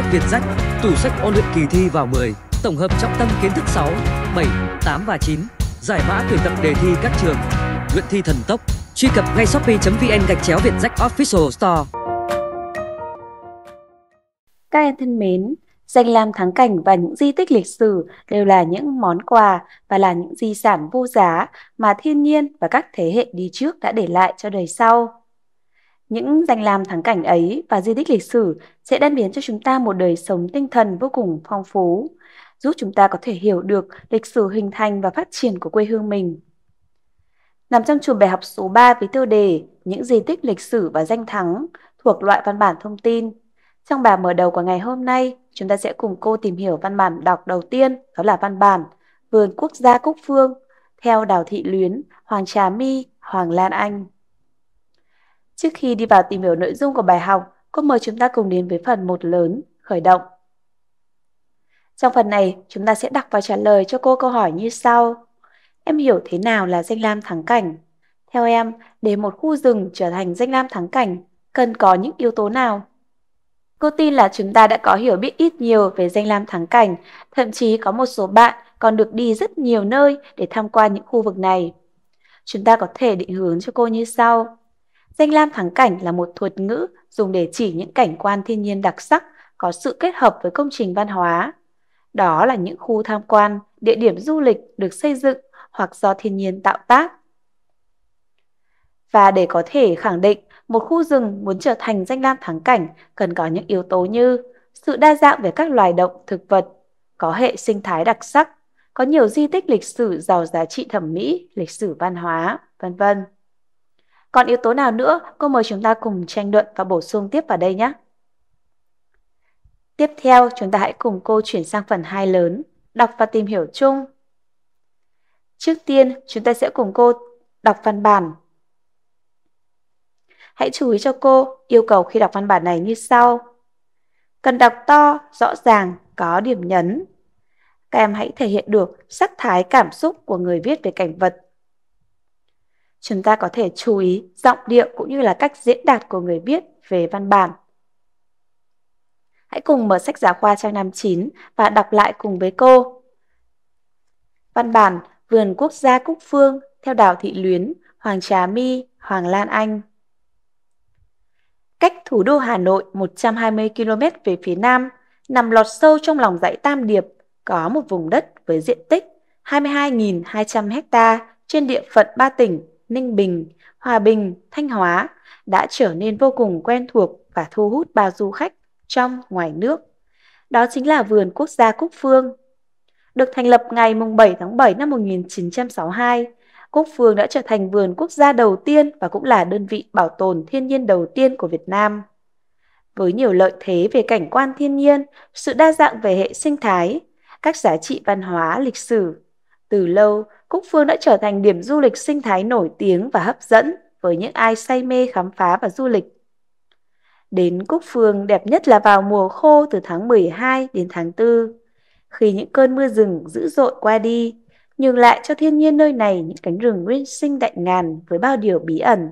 sách Việt Sách, tủ sách ôn luyện kỳ thi vào 10, tổng hợp trọng tâm kiến thức 6, 7, 8 và 9, giải mã tuyển tập đề thi các trường, luyện thi thần tốc. Truy cập ngay shopee.vn gạch chéo Việt Sách Official Store. Các em thân mến, danh lam thắng cảnh và những di tích lịch sử đều là những món quà và là những di sản vô giá mà thiên nhiên và các thế hệ đi trước đã để lại cho đời sau. Những danh lam thắng cảnh ấy và di tích lịch sử sẽ đem biến cho chúng ta một đời sống tinh thần vô cùng phong phú, giúp chúng ta có thể hiểu được lịch sử hình thành và phát triển của quê hương mình. Nằm trong chùm bài học số 3 với tiêu đề Những di tích lịch sử và danh thắng thuộc loại văn bản thông tin. Trong bài mở đầu của ngày hôm nay, chúng ta sẽ cùng cô tìm hiểu văn bản đọc đầu tiên, đó là văn bản Vườn Quốc gia Cúc Phương, theo Đào Thị Luyến, Hoàng Trà My, Hoàng Lan Anh. Trước khi đi vào tìm hiểu nội dung của bài học, cô mời chúng ta cùng đến với phần một lớn, khởi động. Trong phần này, chúng ta sẽ đọc và trả lời cho cô câu hỏi như sau. Em hiểu thế nào là danh lam thắng cảnh? Theo em, để một khu rừng trở thành danh lam thắng cảnh, cần có những yếu tố nào? Cô tin là chúng ta đã có hiểu biết ít nhiều về danh lam thắng cảnh, thậm chí có một số bạn còn được đi rất nhiều nơi để tham quan những khu vực này. Chúng ta có thể định hướng cho cô như sau. Danh lam thắng cảnh là một thuật ngữ dùng để chỉ những cảnh quan thiên nhiên đặc sắc có sự kết hợp với công trình văn hóa. Đó là những khu tham quan, địa điểm du lịch được xây dựng hoặc do thiên nhiên tạo tác. Và để có thể khẳng định một khu rừng muốn trở thành danh lam thắng cảnh cần có những yếu tố như sự đa dạng về các loài động thực vật, có hệ sinh thái đặc sắc, có nhiều di tích lịch sử giàu giá trị thẩm mỹ, lịch sử văn hóa, vân vân. Còn yếu tố nào nữa, cô mời chúng ta cùng tranh luận và bổ sung tiếp vào đây nhé. Tiếp theo, chúng ta hãy cùng cô chuyển sang phần 2 lớn, đọc và tìm hiểu chung. Trước tiên, chúng ta sẽ cùng cô đọc văn bản. Hãy chú ý cho cô yêu cầu khi đọc văn bản này như sau. Cần đọc to, rõ ràng, có điểm nhấn. Các em hãy thể hiện được sắc thái cảm xúc của người viết về cảnh vật Chúng ta có thể chú ý giọng điệu cũng như là cách diễn đạt của người viết về văn bản. Hãy cùng mở sách giáo khoa trang 59 và đọc lại cùng với cô. Văn bản Vườn Quốc gia Cúc Phương theo Đào Thị Luyến, Hoàng Trà My, Hoàng Lan Anh. Cách thủ đô Hà Nội 120 km về phía nam, nằm lọt sâu trong lòng dãy Tam Điệp, có một vùng đất với diện tích 22.200 ha trên địa phận ba tỉnh Ninh Bình, Hòa Bình, Thanh Hóa đã trở nên vô cùng quen thuộc và thu hút bao du khách trong ngoài nước. Đó chính là vườn quốc gia Cúc Phương. Được thành lập ngày 7 tháng 7 năm 1962, Cúc Phương đã trở thành vườn quốc gia đầu tiên và cũng là đơn vị bảo tồn thiên nhiên đầu tiên của Việt Nam. Với nhiều lợi thế về cảnh quan thiên nhiên, sự đa dạng về hệ sinh thái, các giá trị văn hóa, lịch sử, từ lâu Cúc Phương đã trở thành điểm du lịch sinh thái nổi tiếng và hấp dẫn với những ai say mê khám phá và du lịch. Đến Cúc Phương đẹp nhất là vào mùa khô từ tháng 12 đến tháng 4, khi những cơn mưa rừng dữ dội qua đi, nhường lại cho thiên nhiên nơi này những cánh rừng nguyên sinh đại ngàn với bao điều bí ẩn.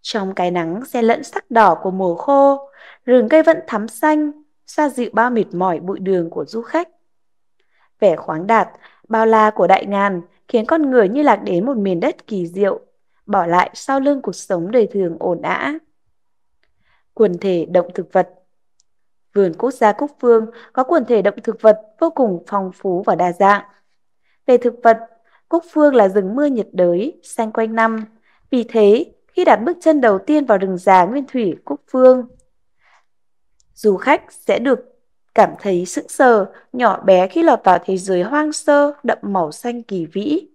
Trong cái nắng xe lẫn sắc đỏ của mùa khô, rừng cây vẫn thắm xanh, xoa dịu bao mệt mỏi bụi đường của du khách. Vẻ khoáng đạt, bao la của đại ngàn khiến con người như lạc đến một miền đất kỳ diệu, bỏ lại sau lưng cuộc sống đời thường ổn ã. Quần thể động thực vật Vườn quốc gia Cúc Phương có quần thể động thực vật vô cùng phong phú và đa dạng. Về thực vật, Cúc Phương là rừng mưa nhiệt đới, xanh quanh năm. Vì thế, khi đặt bước chân đầu tiên vào rừng già nguyên thủy Cúc Phương, du khách sẽ được cảm thấy sững sờ, nhỏ bé khi lọt vào thế giới hoang sơ, đậm màu xanh kỳ vĩ.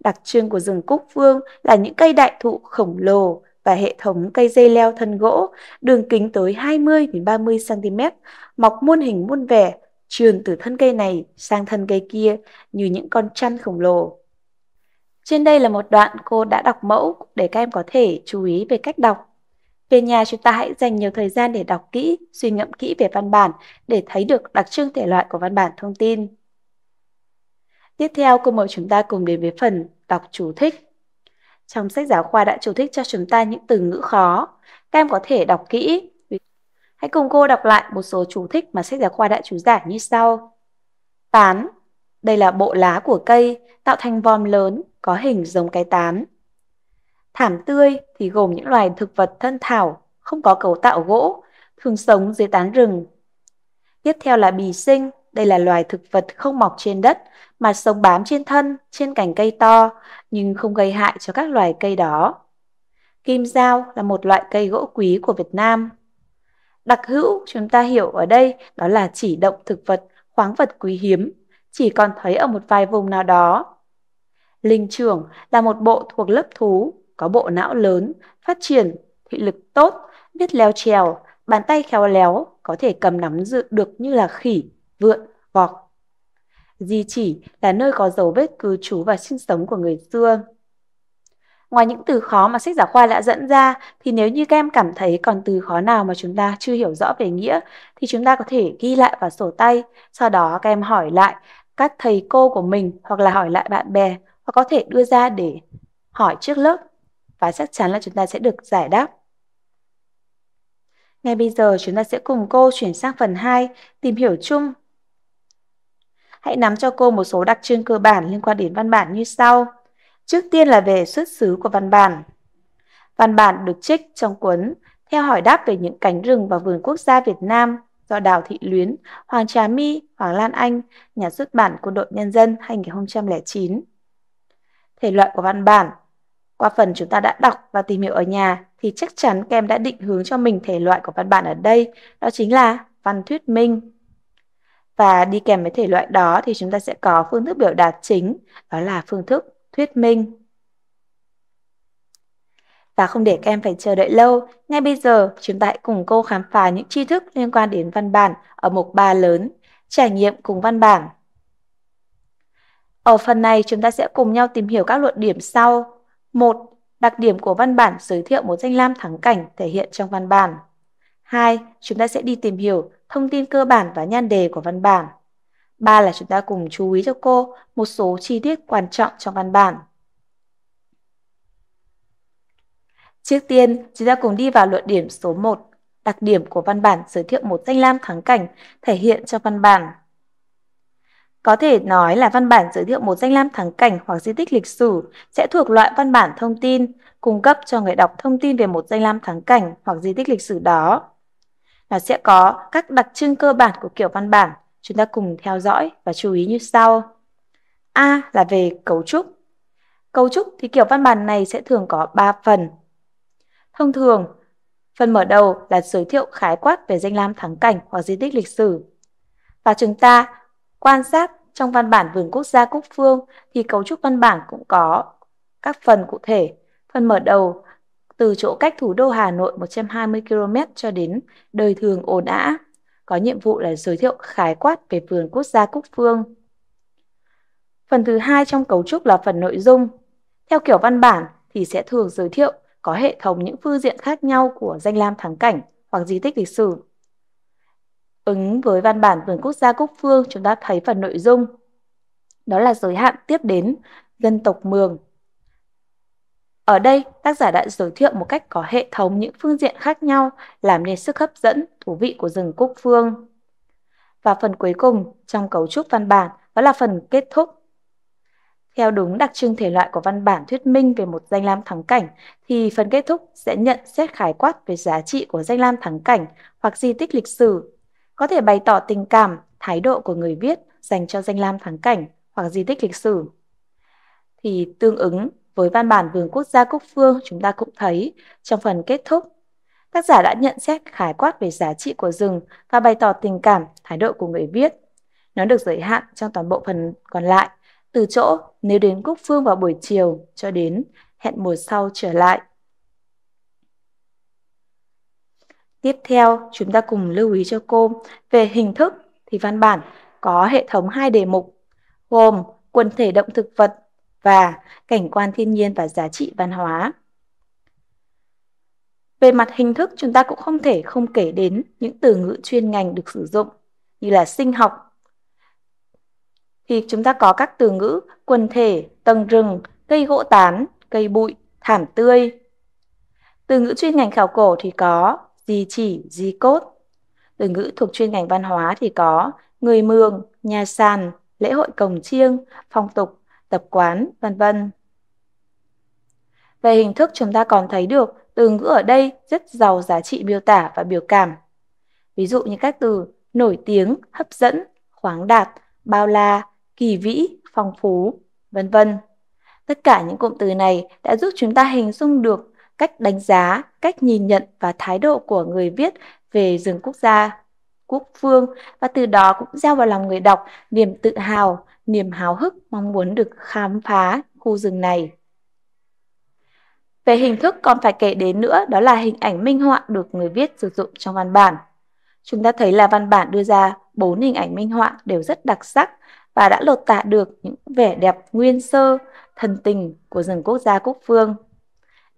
Đặc trưng của rừng Cúc vương là những cây đại thụ khổng lồ và hệ thống cây dây leo thân gỗ, đường kính tới 20-30cm, mọc muôn hình muôn vẻ, truyền từ thân cây này sang thân cây kia như những con chăn khổng lồ. Trên đây là một đoạn cô đã đọc mẫu để các em có thể chú ý về cách đọc. Về nhà chúng ta hãy dành nhiều thời gian để đọc kỹ, suy ngẫm kỹ về văn bản để thấy được đặc trưng thể loại của văn bản thông tin. Tiếp theo, cô mời chúng ta cùng đến với phần đọc chủ thích. Trong sách giáo khoa đã chủ thích cho chúng ta những từ ngữ khó. Các em có thể đọc kỹ. Hãy cùng cô đọc lại một số chủ thích mà sách giáo khoa đã chú giải như sau. Tán. Đây là bộ lá của cây, tạo thành vòm lớn, có hình giống cái tán. Thảm tươi thì gồm những loài thực vật thân thảo, không có cấu tạo gỗ, thường sống dưới tán rừng. Tiếp theo là bì sinh, đây là loài thực vật không mọc trên đất mà sống bám trên thân, trên cành cây to nhưng không gây hại cho các loài cây đó. Kim dao là một loại cây gỗ quý của Việt Nam. Đặc hữu chúng ta hiểu ở đây đó là chỉ động thực vật, khoáng vật quý hiếm, chỉ còn thấy ở một vài vùng nào đó. Linh trưởng là một bộ thuộc lớp thú, có bộ não lớn, phát triển, thị lực tốt, biết leo trèo, bàn tay khéo léo, có thể cầm nắm dự được như là khỉ, vượn, vọc. Di chỉ là nơi có dấu vết cư trú và sinh sống của người xưa. Ngoài những từ khó mà sách giáo khoa đã dẫn ra thì nếu như các em cảm thấy còn từ khó nào mà chúng ta chưa hiểu rõ về nghĩa thì chúng ta có thể ghi lại vào sổ tay, sau đó các em hỏi lại các thầy cô của mình hoặc là hỏi lại bạn bè hoặc có thể đưa ra để hỏi trước lớp và chắc chắn là chúng ta sẽ được giải đáp. Ngay bây giờ chúng ta sẽ cùng cô chuyển sang phần 2, tìm hiểu chung. Hãy nắm cho cô một số đặc trưng cơ bản liên quan đến văn bản như sau. Trước tiên là về xuất xứ của văn bản. Văn bản được trích trong cuốn theo hỏi đáp về những cánh rừng và vườn quốc gia Việt Nam do Đào Thị Luyến, Hoàng Trà My, Hoàng Lan Anh, nhà xuất bản Quân đội Nhân dân 2009. Thể loại của văn bản qua phần chúng ta đã đọc và tìm hiểu ở nhà thì chắc chắn các em đã định hướng cho mình thể loại của văn bản ở đây, đó chính là văn thuyết minh. Và đi kèm với thể loại đó thì chúng ta sẽ có phương thức biểu đạt chính, đó là phương thức thuyết minh. Và không để các em phải chờ đợi lâu, ngay bây giờ chúng ta hãy cùng cô khám phá những tri thức liên quan đến văn bản ở mục ba lớn, trải nghiệm cùng văn bản. Ở phần này chúng ta sẽ cùng nhau tìm hiểu các luận điểm sau 1. Đặc điểm của văn bản giới thiệu một danh lam thắng cảnh thể hiện trong văn bản. 2. Chúng ta sẽ đi tìm hiểu thông tin cơ bản và nhan đề của văn bản. 3 là chúng ta cùng chú ý cho cô một số chi tiết quan trọng trong văn bản. Trước tiên, chúng ta cùng đi vào luận điểm số 1, đặc điểm của văn bản giới thiệu một danh lam thắng cảnh thể hiện trong văn bản. Có thể nói là văn bản giới thiệu một danh lam thắng cảnh hoặc di tích lịch sử sẽ thuộc loại văn bản thông tin, cung cấp cho người đọc thông tin về một danh lam thắng cảnh hoặc di tích lịch sử đó. Nó sẽ có các đặc trưng cơ bản của kiểu văn bản, chúng ta cùng theo dõi và chú ý như sau. A là về cấu trúc. Cấu trúc thì kiểu văn bản này sẽ thường có 3 phần. Thông thường, phần mở đầu là giới thiệu khái quát về danh lam thắng cảnh hoặc di tích lịch sử. Và chúng ta Quan sát trong văn bản vườn quốc gia Cúc Phương thì cấu trúc văn bản cũng có các phần cụ thể. Phần mở đầu từ chỗ cách thủ đô Hà Nội 120 km cho đến đời thường ồn ã, có nhiệm vụ là giới thiệu khái quát về vườn quốc gia Cúc Phương. Phần thứ hai trong cấu trúc là phần nội dung. Theo kiểu văn bản thì sẽ thường giới thiệu có hệ thống những phương diện khác nhau của danh lam thắng cảnh hoặc di tích lịch sử ứng với văn bản vườn quốc gia Cúc Phương chúng ta thấy phần nội dung đó là giới hạn tiếp đến dân tộc Mường. Ở đây, tác giả đã giới thiệu một cách có hệ thống những phương diện khác nhau làm nên sức hấp dẫn, thú vị của rừng Cúc Phương. Và phần cuối cùng trong cấu trúc văn bản đó là phần kết thúc. Theo đúng đặc trưng thể loại của văn bản thuyết minh về một danh lam thắng cảnh thì phần kết thúc sẽ nhận xét khái quát về giá trị của danh lam thắng cảnh hoặc di tích lịch sử có thể bày tỏ tình cảm, thái độ của người viết dành cho danh lam thắng cảnh hoặc di tích lịch sử. Thì tương ứng với văn bản vườn quốc gia Cúc Phương chúng ta cũng thấy trong phần kết thúc, tác giả đã nhận xét khái quát về giá trị của rừng và bày tỏ tình cảm, thái độ của người viết. Nó được giới hạn trong toàn bộ phần còn lại, từ chỗ nếu đến Cúc Phương vào buổi chiều cho đến hẹn mùa sau trở lại. Tiếp theo, chúng ta cùng lưu ý cho cô về hình thức thì văn bản có hệ thống hai đề mục gồm quần thể động thực vật và cảnh quan thiên nhiên và giá trị văn hóa. Về mặt hình thức, chúng ta cũng không thể không kể đến những từ ngữ chuyên ngành được sử dụng như là sinh học. Thì chúng ta có các từ ngữ quần thể, tầng rừng, cây gỗ tán, cây bụi, thảm tươi. Từ ngữ chuyên ngành khảo cổ thì có di chỉ, di cốt. Từ ngữ thuộc chuyên ngành văn hóa thì có người mường, nhà sàn, lễ hội cồng chiêng, phong tục, tập quán, vân vân. Về hình thức chúng ta còn thấy được từ ngữ ở đây rất giàu giá trị miêu tả và biểu cảm. Ví dụ như các từ nổi tiếng, hấp dẫn, khoáng đạt, bao la, kỳ vĩ, phong phú, vân vân. Tất cả những cụm từ này đã giúp chúng ta hình dung được cách đánh giá, cách nhìn nhận và thái độ của người viết về rừng quốc gia, quốc phương và từ đó cũng gieo vào lòng người đọc niềm tự hào, niềm háo hức mong muốn được khám phá khu rừng này. Về hình thức còn phải kể đến nữa đó là hình ảnh minh họa được người viết sử dụng trong văn bản. Chúng ta thấy là văn bản đưa ra bốn hình ảnh minh họa đều rất đặc sắc và đã lột tả được những vẻ đẹp nguyên sơ, thần tình của rừng quốc gia quốc Phương.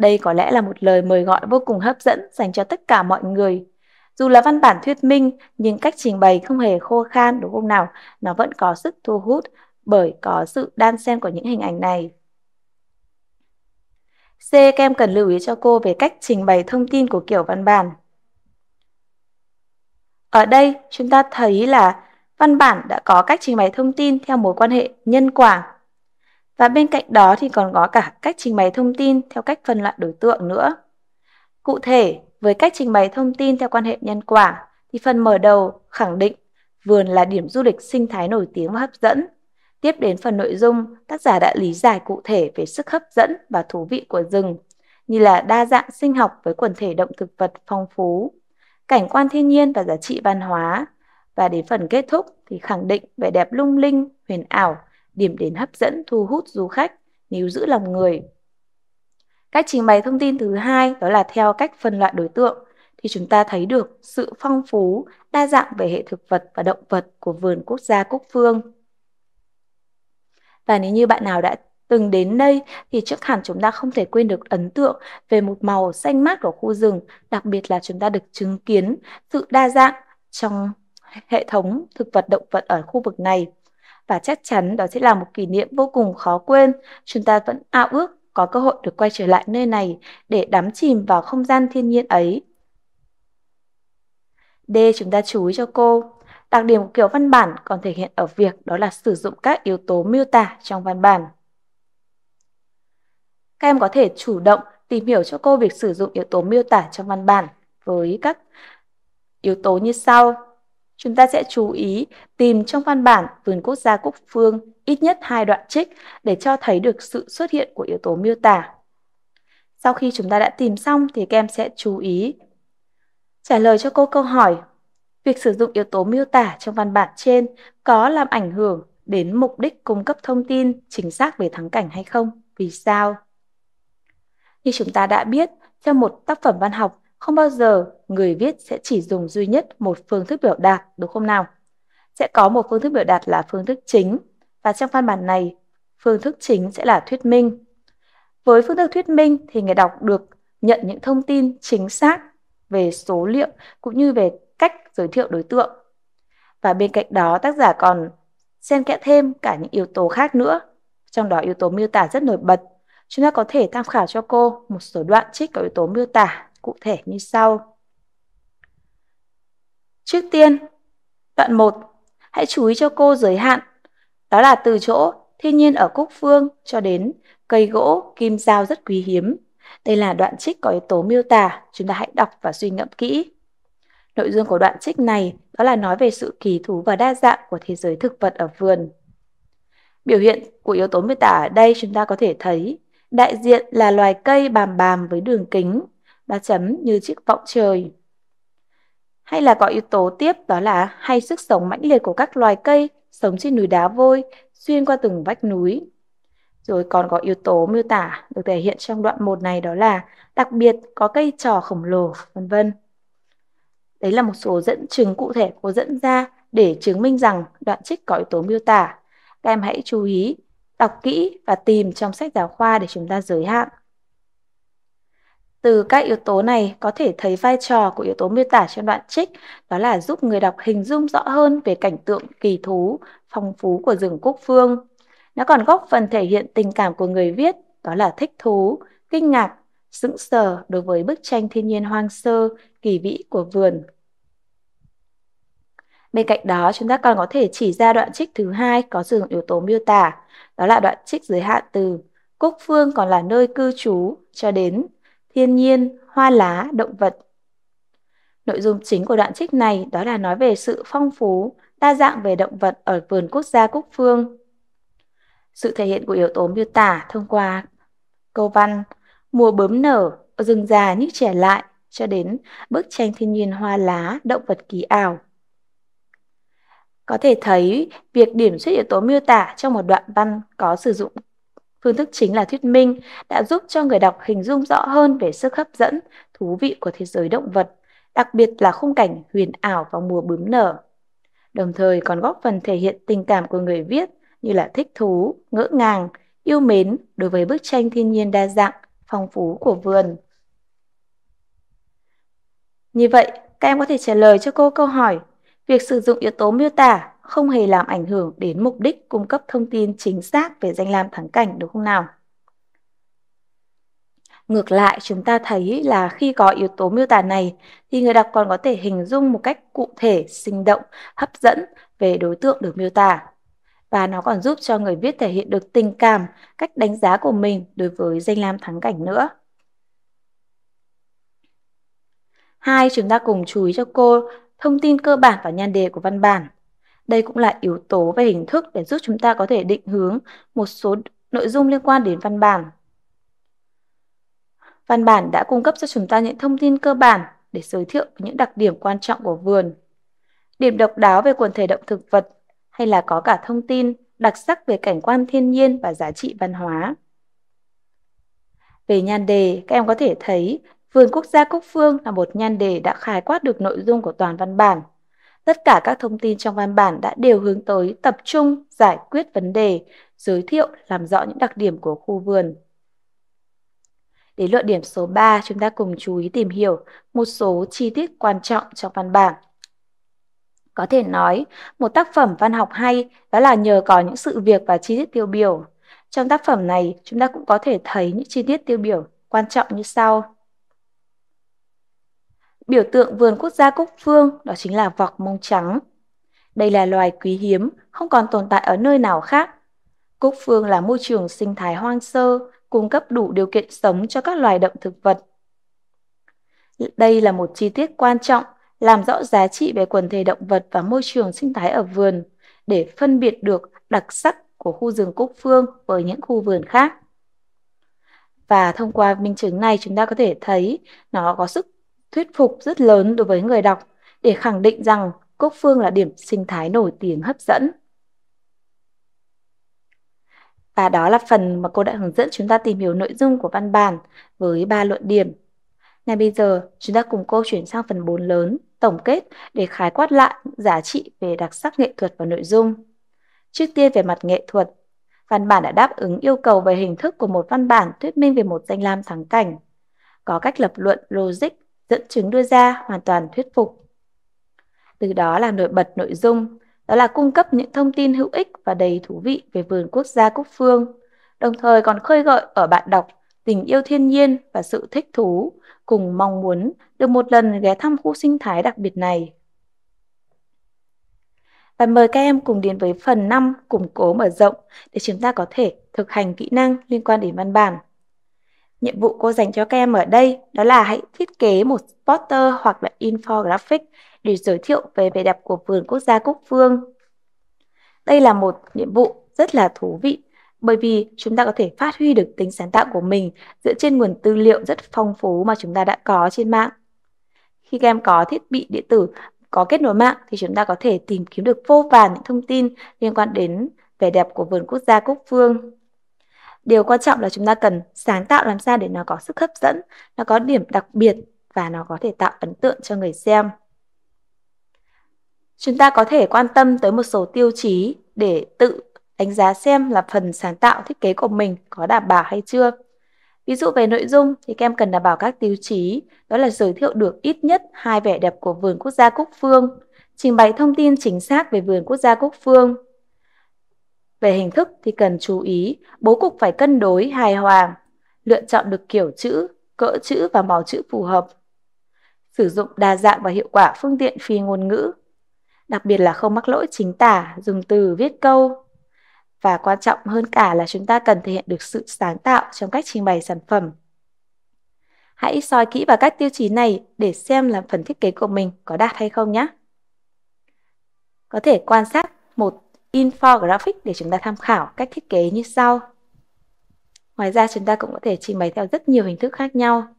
Đây có lẽ là một lời mời gọi vô cùng hấp dẫn dành cho tất cả mọi người. Dù là văn bản thuyết minh, nhưng cách trình bày không hề khô khan đúng không nào, nó vẫn có sức thu hút bởi có sự đan xen của những hình ảnh này. C. Các em cần lưu ý cho cô về cách trình bày thông tin của kiểu văn bản. Ở đây, chúng ta thấy là văn bản đã có cách trình bày thông tin theo mối quan hệ nhân quả và bên cạnh đó thì còn có cả cách trình bày thông tin theo cách phân loại đối tượng nữa. Cụ thể, với cách trình bày thông tin theo quan hệ nhân quả thì phần mở đầu khẳng định vườn là điểm du lịch sinh thái nổi tiếng và hấp dẫn. Tiếp đến phần nội dung, tác giả đã lý giải cụ thể về sức hấp dẫn và thú vị của rừng, như là đa dạng sinh học với quần thể động thực vật phong phú, cảnh quan thiên nhiên và giá trị văn hóa. Và đến phần kết thúc thì khẳng định vẻ đẹp lung linh, huyền ảo điểm đến hấp dẫn thu hút du khách níu giữ lòng người. Cách trình bày thông tin thứ hai đó là theo cách phân loại đối tượng thì chúng ta thấy được sự phong phú, đa dạng về hệ thực vật và động vật của vườn quốc gia Cúc Phương. Và nếu như bạn nào đã từng đến đây thì chắc hẳn chúng ta không thể quên được ấn tượng về một màu xanh mát của khu rừng, đặc biệt là chúng ta được chứng kiến sự đa dạng trong hệ thống thực vật động vật ở khu vực này và chắc chắn đó sẽ là một kỷ niệm vô cùng khó quên. Chúng ta vẫn ao ước có cơ hội được quay trở lại nơi này để đắm chìm vào không gian thiên nhiên ấy. D. Chúng ta chú ý cho cô. Đặc điểm của kiểu văn bản còn thể hiện ở việc đó là sử dụng các yếu tố miêu tả trong văn bản. Các em có thể chủ động tìm hiểu cho cô việc sử dụng yếu tố miêu tả trong văn bản với các yếu tố như sau chúng ta sẽ chú ý tìm trong văn bản vườn quốc gia quốc Phương ít nhất hai đoạn trích để cho thấy được sự xuất hiện của yếu tố miêu tả. Sau khi chúng ta đã tìm xong thì các em sẽ chú ý trả lời cho cô câu hỏi Việc sử dụng yếu tố miêu tả trong văn bản trên có làm ảnh hưởng đến mục đích cung cấp thông tin chính xác về thắng cảnh hay không? Vì sao? Như chúng ta đã biết, trong một tác phẩm văn học không bao giờ người viết sẽ chỉ dùng duy nhất một phương thức biểu đạt, đúng không nào? Sẽ có một phương thức biểu đạt là phương thức chính và trong văn bản này, phương thức chính sẽ là thuyết minh. Với phương thức thuyết minh thì người đọc được nhận những thông tin chính xác về số liệu cũng như về cách giới thiệu đối tượng. Và bên cạnh đó tác giả còn xen kẽ thêm cả những yếu tố khác nữa, trong đó yếu tố miêu tả rất nổi bật. Chúng ta có thể tham khảo cho cô một số đoạn trích có yếu tố miêu tả cụ thể như sau. Trước tiên, đoạn 1, hãy chú ý cho cô giới hạn, đó là từ chỗ thiên nhiên ở Cúc Phương cho đến cây gỗ, kim dao rất quý hiếm. Đây là đoạn trích có yếu tố miêu tả, chúng ta hãy đọc và suy ngẫm kỹ. Nội dung của đoạn trích này đó là nói về sự kỳ thú và đa dạng của thế giới thực vật ở vườn. Biểu hiện của yếu tố miêu tả ở đây chúng ta có thể thấy đại diện là loài cây bàm bàm với đường kính ba chấm như chiếc vọng trời. Hay là có yếu tố tiếp đó là hay sức sống mãnh liệt của các loài cây sống trên núi đá vôi, xuyên qua từng vách núi. Rồi còn có yếu tố miêu tả được thể hiện trong đoạn 1 này đó là đặc biệt có cây trò khổng lồ, vân vân. Đấy là một số dẫn chứng cụ thể cô dẫn ra để chứng minh rằng đoạn trích có yếu tố miêu tả. Các em hãy chú ý, đọc kỹ và tìm trong sách giáo khoa để chúng ta giới hạn. Từ các yếu tố này có thể thấy vai trò của yếu tố miêu tả trong đoạn trích đó là giúp người đọc hình dung rõ hơn về cảnh tượng kỳ thú, phong phú của rừng Cúc Phương. Nó còn góp phần thể hiện tình cảm của người viết đó là thích thú, kinh ngạc, sững sờ đối với bức tranh thiên nhiên hoang sơ, kỳ vĩ của vườn. Bên cạnh đó, chúng ta còn có thể chỉ ra đoạn trích thứ hai có sử dụng yếu tố miêu tả, đó là đoạn trích giới hạn từ Cúc Phương còn là nơi cư trú cho đến thiên nhiên, hoa lá, động vật. Nội dung chính của đoạn trích này đó là nói về sự phong phú, đa dạng về động vật ở vườn quốc gia Cúc Phương. Sự thể hiện của yếu tố miêu tả thông qua câu văn mùa bướm nở, rừng già như trẻ lại cho đến bức tranh thiên nhiên hoa lá, động vật kỳ ảo. Có thể thấy việc điểm xuất yếu tố miêu tả trong một đoạn văn có sử dụng Phương thức chính là thuyết minh đã giúp cho người đọc hình dung rõ hơn về sức hấp dẫn, thú vị của thế giới động vật, đặc biệt là khung cảnh huyền ảo vào mùa bướm nở. Đồng thời còn góp phần thể hiện tình cảm của người viết như là thích thú, ngỡ ngàng, yêu mến đối với bức tranh thiên nhiên đa dạng, phong phú của vườn. Như vậy, các em có thể trả lời cho cô câu hỏi, việc sử dụng yếu tố miêu tả không hề làm ảnh hưởng đến mục đích cung cấp thông tin chính xác về danh lam thắng cảnh đúng không nào? Ngược lại, chúng ta thấy là khi có yếu tố miêu tả này thì người đọc còn có thể hình dung một cách cụ thể, sinh động, hấp dẫn về đối tượng được miêu tả. Và nó còn giúp cho người viết thể hiện được tình cảm, cách đánh giá của mình đối với danh lam thắng cảnh nữa. Hai, chúng ta cùng chú ý cho cô thông tin cơ bản và nhan đề của văn bản. Đây cũng là yếu tố về hình thức để giúp chúng ta có thể định hướng một số nội dung liên quan đến văn bản. Văn bản đã cung cấp cho chúng ta những thông tin cơ bản để giới thiệu những đặc điểm quan trọng của vườn, điểm độc đáo về quần thể động thực vật hay là có cả thông tin đặc sắc về cảnh quan thiên nhiên và giá trị văn hóa. Về nhan đề, các em có thể thấy Vườn Quốc gia Cúc Phương là một nhan đề đã khái quát được nội dung của toàn văn bản. Tất cả các thông tin trong văn bản đã đều hướng tới tập trung giải quyết vấn đề, giới thiệu, làm rõ những đặc điểm của khu vườn. Đến luận điểm số 3, chúng ta cùng chú ý tìm hiểu một số chi tiết quan trọng trong văn bản. Có thể nói, một tác phẩm văn học hay đó là nhờ có những sự việc và chi tiết tiêu biểu. Trong tác phẩm này, chúng ta cũng có thể thấy những chi tiết tiêu biểu quan trọng như sau. Biểu tượng vườn quốc gia Cúc Phương đó chính là vọc mông trắng. Đây là loài quý hiếm, không còn tồn tại ở nơi nào khác. Cúc Phương là môi trường sinh thái hoang sơ, cung cấp đủ điều kiện sống cho các loài động thực vật. Đây là một chi tiết quan trọng làm rõ giá trị về quần thể động vật và môi trường sinh thái ở vườn để phân biệt được đặc sắc của khu rừng Cúc Phương với những khu vườn khác. Và thông qua minh chứng này chúng ta có thể thấy nó có sức thuyết phục rất lớn đối với người đọc để khẳng định rằng Cúc Phương là điểm sinh thái nổi tiếng hấp dẫn. Và đó là phần mà cô đã hướng dẫn chúng ta tìm hiểu nội dung của văn bản với ba luận điểm. Ngay bây giờ, chúng ta cùng cô chuyển sang phần 4 lớn, tổng kết để khái quát lại những giá trị về đặc sắc nghệ thuật và nội dung. Trước tiên về mặt nghệ thuật, văn bản đã đáp ứng yêu cầu về hình thức của một văn bản thuyết minh về một danh lam thắng cảnh. Có cách lập luận logic dẫn chứng đưa ra hoàn toàn thuyết phục. Từ đó là nổi bật nội dung, đó là cung cấp những thông tin hữu ích và đầy thú vị về vườn quốc gia Cúc Phương, đồng thời còn khơi gợi ở bạn đọc tình yêu thiên nhiên và sự thích thú cùng mong muốn được một lần ghé thăm khu sinh thái đặc biệt này. Và mời các em cùng đến với phần 5 củng cố mở rộng để chúng ta có thể thực hành kỹ năng liên quan đến văn bản. Nhiệm vụ cô dành cho các em ở đây đó là hãy thiết kế một poster hoặc là infographic để giới thiệu về vẻ đẹp của vườn quốc gia Cúc Phương. Đây là một nhiệm vụ rất là thú vị bởi vì chúng ta có thể phát huy được tính sáng tạo của mình dựa trên nguồn tư liệu rất phong phú mà chúng ta đã có trên mạng. Khi các em có thiết bị điện tử có kết nối mạng thì chúng ta có thể tìm kiếm được vô vàn những thông tin liên quan đến vẻ đẹp của vườn quốc gia Cúc Phương điều quan trọng là chúng ta cần sáng tạo làm sao để nó có sức hấp dẫn nó có điểm đặc biệt và nó có thể tạo ấn tượng cho người xem chúng ta có thể quan tâm tới một số tiêu chí để tự đánh giá xem là phần sáng tạo thiết kế của mình có đảm bảo hay chưa ví dụ về nội dung thì các em cần đảm bảo các tiêu chí đó là giới thiệu được ít nhất hai vẻ đẹp của vườn quốc gia cúc phương trình bày thông tin chính xác về vườn quốc gia cúc phương về hình thức thì cần chú ý, bố cục phải cân đối, hài hòa, lựa chọn được kiểu chữ, cỡ chữ và màu chữ phù hợp. Sử dụng đa dạng và hiệu quả phương tiện phi ngôn ngữ, đặc biệt là không mắc lỗi chính tả, dùng từ, viết câu. Và quan trọng hơn cả là chúng ta cần thể hiện được sự sáng tạo trong cách trình bày sản phẩm. Hãy soi kỹ vào các tiêu chí này để xem là phần thiết kế của mình có đạt hay không nhé. Có thể quan sát một infographic để chúng ta tham khảo cách thiết kế như sau. Ngoài ra chúng ta cũng có thể trình bày theo rất nhiều hình thức khác nhau.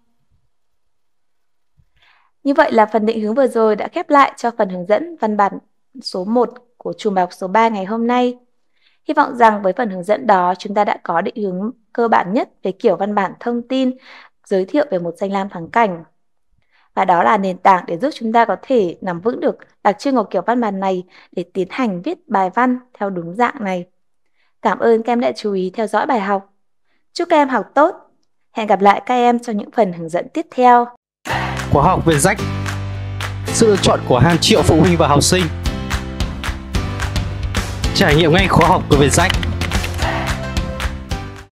Như vậy là phần định hướng vừa rồi đã khép lại cho phần hướng dẫn văn bản số 1 của chùm bài học số 3 ngày hôm nay. Hy vọng rằng với phần hướng dẫn đó chúng ta đã có định hướng cơ bản nhất về kiểu văn bản thông tin giới thiệu về một danh lam thắng cảnh và đó là nền tảng để giúp chúng ta có thể nắm vững được đặc trưng của kiểu văn bản này để tiến hành viết bài văn theo đúng dạng này. Cảm ơn các em đã chú ý theo dõi bài học. Chúc các em học tốt. Hẹn gặp lại các em trong những phần hướng dẫn tiếp theo. Khóa học việt rách Sự lựa chọn của hàng triệu phụ huynh và học sinh Trải nghiệm ngay khóa học của Việt Rách